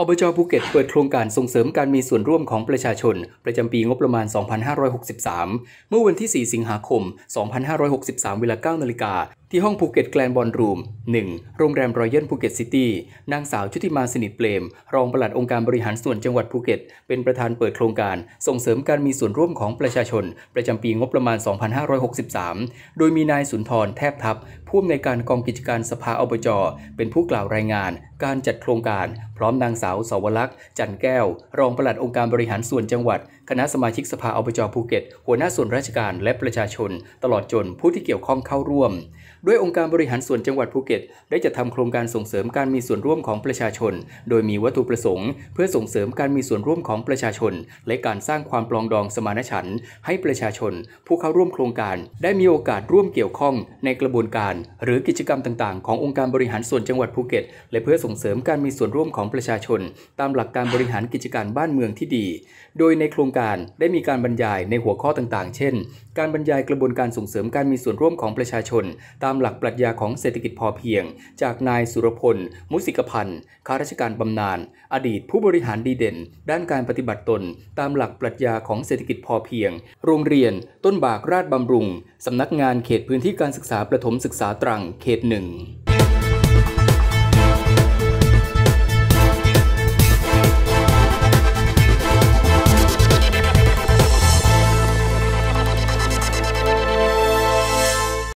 อบจภูเก็ตเปิดโครงการส่งเสริมการมีส่วนร่วมของประชาชน ประจำปีงบประมาณ 2563 เมื่อวันที่ 4 สิงหาคม 2563 เวลา9นาฬิกา ที่ห้องภูเก็ตแกลนบอลรูม 1 โรงแรมรอยัลภูเก็ตซิตี้ นางสาวชุติมาสนิทเปลม รองปลัดองค์การบริหารส่วนจังหวัดภูเก็ต เป็นประธานเปิดโครงการส่งเสริมการมีส่วนร่วมของประชาชน ประจำปีงบประมาณ 2563 โดยมีนายสุนทรแทบทับผู้อำนวยการกองกิจการสภาอบจเป็นผู้กล่าวรายงาน การจัดโครงการ พร้อมนางสาวสาวลักษ์จันแก้ว รองปลัดองค์การบริหารส่วนจังหวัด คณะสมาชิกสภาอบจภูเก็ตหัวหน้าส่วนราชการ และประชาชน ตลอดจนผู้ที่เกี่ยวข้องเข้าร่วม ด้วยองค์การบริหารส่วนจังหวัดภูเก็ตได้จัดทำโครงการส่งเสริมการมีส่วนร่วมของประชาชน โดยมีวัตถุประสงค์ เพื่อส่งเสริมการมีส่วนร่วมของประชาชน และการสร้างความปลองดองสมานฉันท์ให้ประชาชน ผู้เข้าร่วมโครงการ ได้มีโอกาสร่วมเกี่ยวข้องในกระบวนการหรือกิจกรรมต่างๆ ขององค์การบริหารส่วนจังหวัดภูเก็ต และเพื่อส่งเสริมการมีส่วนร่วมของประชาชน ตามหลักการบริหารกิจการบ้านเมืองที่ดี โดยในโครงการได้มีการบรรยายในหัวข้อต่างๆเช่นการบรรยายกระบวนการส่งเสริมการมีส่วนร่วมของประชาชน ตามหลักปรัชญาของเศรษฐกิจพอเพียง จากนายสุรพลมุสิกพันธ์ข้าราชการบำนาญอดีตผู้บริหารดีเด่น ด้านการปฏิบัติตน ตามหลักปรัชญาของเศรษฐกิจพอเพียง โรงเรียนต้นบากราชบำรุง สำนักงานเขตพื้นที่การศึกษาประถมศึกษาตรังเขตหนึ่ง